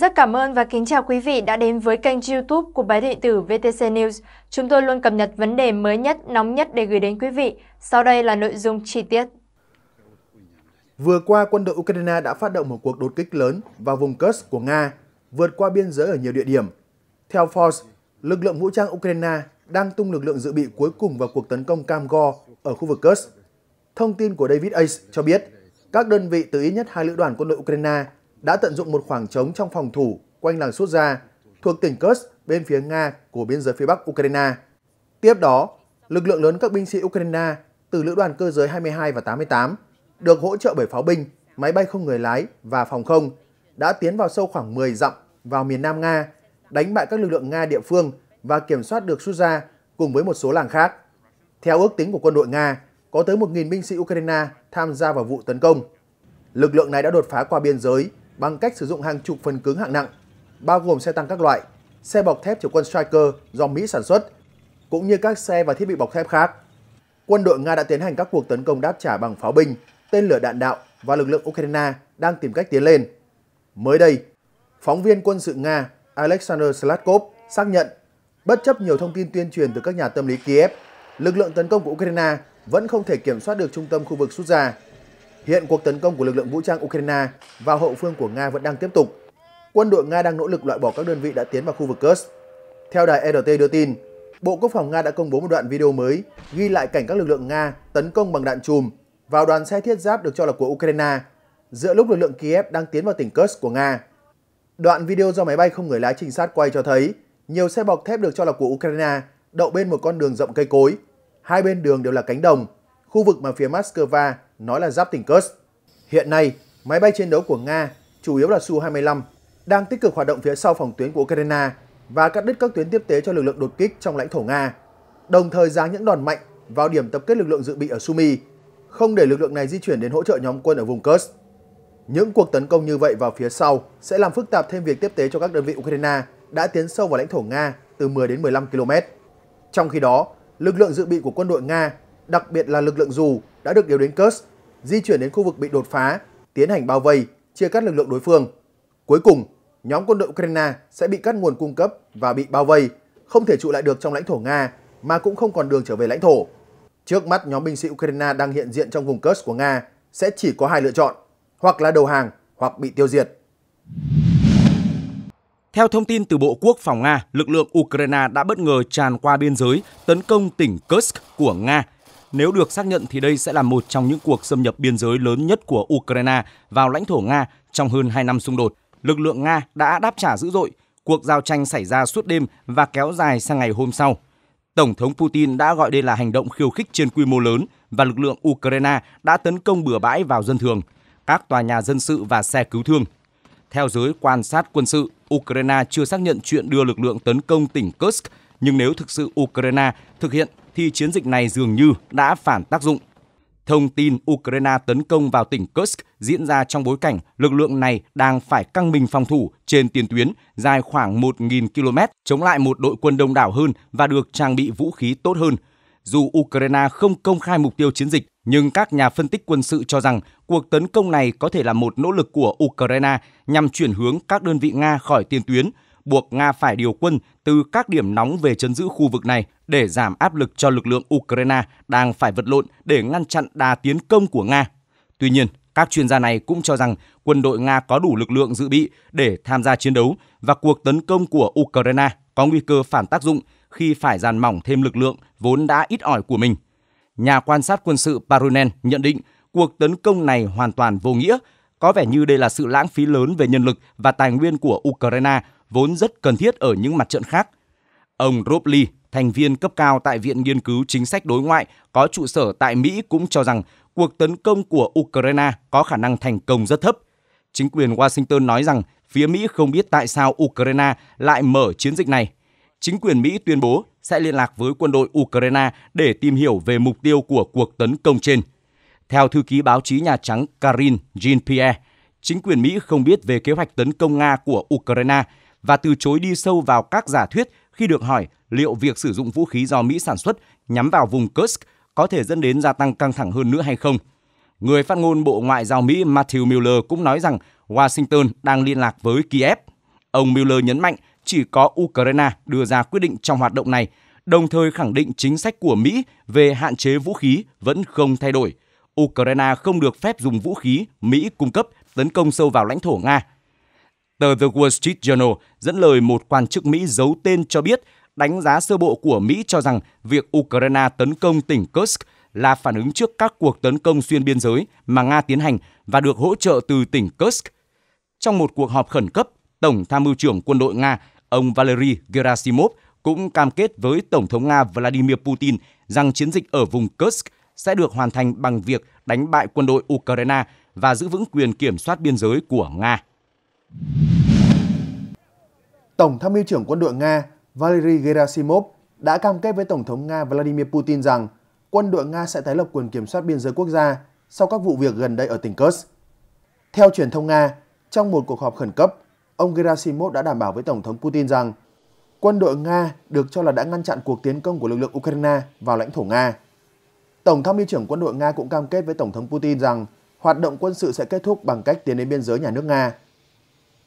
Rất cảm ơn và kính chào quý vị đã đến với kênh youtube của báo điện tử VTC News. Chúng tôi luôn cập nhật vấn đề mới nhất, nóng nhất để gửi đến quý vị. Sau đây là nội dung chi tiết. Vừa qua, quân đội Ukraine đã phát động một cuộc đột kích lớn vào vùng Kursk của Nga, vượt qua biên giới ở nhiều địa điểm. Theo Forbes, lực lượng vũ trang Ukraine đang tung lực lượng dự bị cuối cùng vào cuộc tấn công Cam Go ở khu vực Kursk. Thông tin của David Ace cho biết, các đơn vị từ ít nhất hai lữ đoàn quân đội Ukraine đã tận dụng một khoảng trống trong phòng thủ quanh làng Sutja thuộc tỉnh Kursk bên phía Nga của biên giới phía Bắc Ukraine. Tiếp đó, lực lượng lớn các binh sĩ Ukraine từ lữ đoàn cơ giới 22 và 88 được hỗ trợ bởi pháo binh, máy bay không người lái và phòng không đã tiến vào sâu khoảng 10 dặm vào miền Nam Nga, đánh bại các lực lượng Nga địa phương và kiểm soát được Sutja cùng với một số làng khác. Theo ước tính của quân đội Nga, có tới 1.000 binh sĩ Ukraine tham gia vào vụ tấn công. Lực lượng này đã đột phá qua biên giới bằng cách sử dụng hàng chục phần cứng hạng nặng, bao gồm xe tăng các loại, xe bọc thép chở quân Striker do Mỹ sản xuất, cũng như các xe và thiết bị bọc thép khác. Quân đội Nga đã tiến hành các cuộc tấn công đáp trả bằng pháo binh, tên lửa đạn đạo và lực lượng Ukraine đang tìm cách tiến lên. Mới đây, phóng viên quân sự Nga Alexander Slatkov xác nhận, bất chấp nhiều thông tin tuyên truyền từ các nhà tâm lý Kiev, lực lượng tấn công của Ukraine vẫn không thể kiểm soát được trung tâm khu vực Sút Gia Hiện cuộc tấn công của lực lượng vũ trang Ukraine vào hậu phương của Nga vẫn đang tiếp tục. Quân đội Nga đang nỗ lực loại bỏ các đơn vị đã tiến vào khu vực Kursk. Theo đài RT e đưa tin, Bộ Quốc phòng Nga đã công bố một đoạn video mới ghi lại cảnh các lực lượng Nga tấn công bằng đạn chùm vào đoàn xe thiết giáp được cho là của Ukraine giữa lúc lực lượng Kiev đang tiến vào tỉnh Kursk của Nga. Đoạn video do máy bay không người lái trinh sát quay cho thấy nhiều xe bọc thép được cho là của Ukraine đậu bên một con đường rộng cây cối. Hai bên đường đều là cánh đồng, khu vực mà phía Moscow nói là giáp tỉnh Kursk. Hiện nay, máy bay chiến đấu của Nga, chủ yếu là Su-25, đang tích cực hoạt động phía sau phòng tuyến của Ukraine và cắt đứt các tuyến tiếp tế cho lực lượng đột kích trong lãnh thổ Nga, đồng thời giáng những đòn mạnh vào điểm tập kết lực lượng dự bị ở Sumy không để lực lượng này di chuyển đến hỗ trợ nhóm quân ở vùng Kursk. Những cuộc tấn công như vậy vào phía sau sẽ làm phức tạp thêm việc tiếp tế cho các đơn vị Ukraine đã tiến sâu vào lãnh thổ Nga từ 10 đến 15 km. Trong khi đó, lực lượng dự bị của quân đội Nga, đặc biệt là lực lượng dù đã được điều đến Kursk, di chuyển đến khu vực bị đột phá, tiến hành bao vây, chia cắt lực lượng đối phương. Cuối cùng, nhóm quân đội Ukraine sẽ bị cắt nguồn cung cấp và bị bao vây, không thể trụ lại được trong lãnh thổ Nga mà cũng không còn đường trở về lãnh thổ. Trước mắt nhóm binh sĩ Ukraine đang hiện diện trong vùng Kursk của Nga sẽ chỉ có hai lựa chọn, hoặc là đầu hàng hoặc bị tiêu diệt. Theo thông tin từ Bộ Quốc phòng Nga, lực lượng Ukraine đã bất ngờ tràn qua biên giới, tấn công tỉnh Kursk của Nga nếu được xác nhận thì đây sẽ là một trong những cuộc xâm nhập biên giới lớn nhất của Ukraine vào lãnh thổ Nga trong hơn 2 năm xung đột. Lực lượng Nga đã đáp trả dữ dội, cuộc giao tranh xảy ra suốt đêm và kéo dài sang ngày hôm sau. Tổng thống Putin đã gọi đây là hành động khiêu khích trên quy mô lớn và lực lượng Ukraine đã tấn công bừa bãi vào dân thường, các tòa nhà dân sự và xe cứu thương. Theo giới quan sát quân sự, Ukraine chưa xác nhận chuyện đưa lực lượng tấn công tỉnh Kursk, nhưng nếu thực sự Ukraine thực hiện thì chiến dịch này dường như đã phản tác dụng. Thông tin Ukraine tấn công vào tỉnh Kursk diễn ra trong bối cảnh lực lượng này đang phải căng mình phòng thủ trên tiền tuyến dài khoảng 1.000 km chống lại một đội quân đông đảo hơn và được trang bị vũ khí tốt hơn. Dù Ukraine không công khai mục tiêu chiến dịch, nhưng các nhà phân tích quân sự cho rằng cuộc tấn công này có thể là một nỗ lực của Ukraine nhằm chuyển hướng các đơn vị Nga khỏi tiền tuyến – buộc Nga phải điều quân từ các điểm nóng về chấn giữ khu vực này để giảm áp lực cho lực lượng Ukraine đang phải vật lộn để ngăn chặn đà tiến công của Nga. Tuy nhiên, các chuyên gia này cũng cho rằng quân đội Nga có đủ lực lượng dự bị để tham gia chiến đấu và cuộc tấn công của Ukraine có nguy cơ phản tác dụng khi phải dàn mỏng thêm lực lượng vốn đã ít ỏi của mình. Nhà quan sát quân sự Parunen nhận định cuộc tấn công này hoàn toàn vô nghĩa, có vẻ như đây là sự lãng phí lớn về nhân lực và tài nguyên của Ukraine vốn rất cần thiết ở những mặt trận khác. Ông Rob Lee, thành viên cấp cao tại Viện Nghiên cứu Chính sách Đối ngoại có trụ sở tại Mỹ cũng cho rằng cuộc tấn công của Ukraine có khả năng thành công rất thấp. Chính quyền Washington nói rằng phía Mỹ không biết tại sao Ukraine lại mở chiến dịch này. Chính quyền Mỹ tuyên bố sẽ liên lạc với quân đội Ukraine để tìm hiểu về mục tiêu của cuộc tấn công trên. Theo thư ký báo chí Nhà Trắng Karin Jean-Pierre, chính quyền Mỹ không biết về kế hoạch tấn công Nga của Ukraine – và từ chối đi sâu vào các giả thuyết khi được hỏi liệu việc sử dụng vũ khí do Mỹ sản xuất nhắm vào vùng Kursk có thể dẫn đến gia tăng căng thẳng hơn nữa hay không. Người phát ngôn Bộ Ngoại giao Mỹ Matthew Miller cũng nói rằng Washington đang liên lạc với Kiev. Ông Miller nhấn mạnh chỉ có Ukraine đưa ra quyết định trong hoạt động này, đồng thời khẳng định chính sách của Mỹ về hạn chế vũ khí vẫn không thay đổi. Ukraine không được phép dùng vũ khí Mỹ cung cấp tấn công sâu vào lãnh thổ Nga Tờ The Wall Street Journal dẫn lời một quan chức Mỹ giấu tên cho biết đánh giá sơ bộ của Mỹ cho rằng việc Ukraine tấn công tỉnh Kursk là phản ứng trước các cuộc tấn công xuyên biên giới mà Nga tiến hành và được hỗ trợ từ tỉnh Kursk. Trong một cuộc họp khẩn cấp, Tổng tham mưu trưởng quân đội Nga, ông Valery Gerasimov cũng cam kết với Tổng thống Nga Vladimir Putin rằng chiến dịch ở vùng Kursk sẽ được hoàn thành bằng việc đánh bại quân đội Ukraine và giữ vững quyền kiểm soát biên giới của Nga. Tổng tham mưu trưởng quân đội Nga Valery Gerasimov đã cam kết với Tổng thống Nga Vladimir Putin rằng quân đội Nga sẽ tái lập quyền kiểm soát biên giới quốc gia sau các vụ việc gần đây ở tỉnh Kursk. Theo truyền thông Nga, trong một cuộc họp khẩn cấp, ông Gerasimov đã đảm bảo với Tổng thống Putin rằng quân đội Nga được cho là đã ngăn chặn cuộc tiến công của lực lượng Ukraine vào lãnh thổ Nga. Tổng tham mưu trưởng quân đội Nga cũng cam kết với Tổng thống Putin rằng hoạt động quân sự sẽ kết thúc bằng cách tiến đến biên giới nhà nước Nga.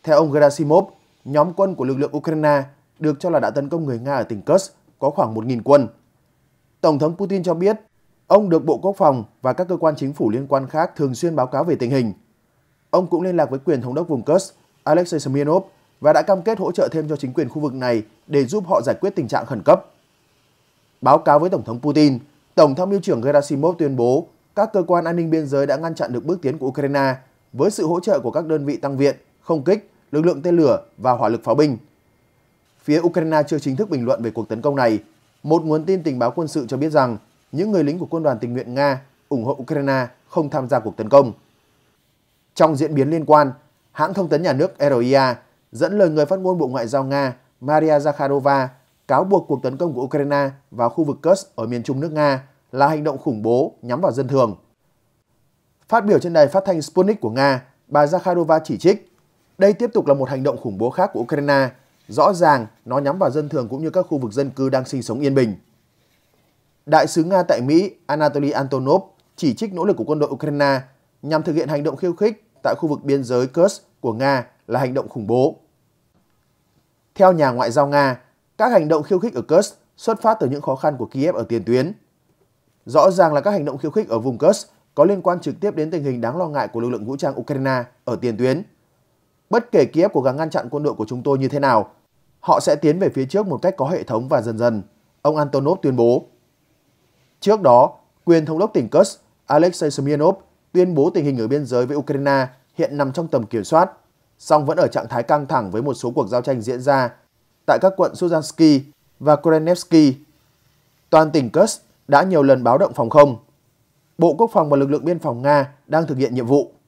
Theo ông Gerasimov, nhóm quân của lực lượng Ukraine được cho là đã tấn công người Nga ở tỉnh Kursk có khoảng 1.000 quân. Tổng thống Putin cho biết, ông được Bộ Quốc phòng và các cơ quan chính phủ liên quan khác thường xuyên báo cáo về tình hình. Ông cũng liên lạc với quyền thống đốc vùng Kursk, Alexei Smirnov, và đã cam kết hỗ trợ thêm cho chính quyền khu vực này để giúp họ giải quyết tình trạng khẩn cấp. Báo cáo với Tổng thống Putin, Tổng tham mưu trưởng Gerasimov tuyên bố các cơ quan an ninh biên giới đã ngăn chặn được bước tiến của Ukraine với sự hỗ trợ của các đơn vị tăng viện không kích, lực lượng tên lửa và hỏa lực pháo binh. Phía Ukraine chưa chính thức bình luận về cuộc tấn công này. Một nguồn tin tình báo quân sự cho biết rằng những người lính của quân đoàn tình nguyện Nga ủng hộ Ukraine không tham gia cuộc tấn công. Trong diễn biến liên quan, hãng thông tấn nhà nước RIA dẫn lời người phát ngôn Bộ Ngoại giao Nga Maria Zakharova cáo buộc cuộc tấn công của Ukraine vào khu vực Kursk ở miền trung nước Nga là hành động khủng bố nhắm vào dân thường. Phát biểu trên đài phát thanh Sputnik của Nga, bà Zakharova chỉ trích đây tiếp tục là một hành động khủng bố khác của Ukraine, rõ ràng nó nhắm vào dân thường cũng như các khu vực dân cư đang sinh sống yên bình. Đại sứ Nga tại Mỹ Anatoly Antonov chỉ trích nỗ lực của quân đội Ukraine nhằm thực hiện hành động khiêu khích tại khu vực biên giới Kursk của Nga là hành động khủng bố. Theo nhà ngoại giao Nga, các hành động khiêu khích ở Kursk xuất phát từ những khó khăn của Kiev ở tiền tuyến. Rõ ràng là các hành động khiêu khích ở vùng Kursk có liên quan trực tiếp đến tình hình đáng lo ngại của lực lượng vũ trang Ukraine ở tiền tuyến. Bất kể Kiev cố gắng ngăn chặn quân đội của chúng tôi như thế nào, họ sẽ tiến về phía trước một cách có hệ thống và dần dần, ông Antonov tuyên bố. Trước đó, quyền thống đốc tỉnh Kursk Alexei Smirnov tuyên bố tình hình ở biên giới với Ukraine hiện nằm trong tầm kiểm soát, song vẫn ở trạng thái căng thẳng với một số cuộc giao tranh diễn ra tại các quận Suzansky và Korenevsky. Toàn tỉnh Kursk đã nhiều lần báo động phòng không. Bộ Quốc phòng và lực lượng biên phòng Nga đang thực hiện nhiệm vụ.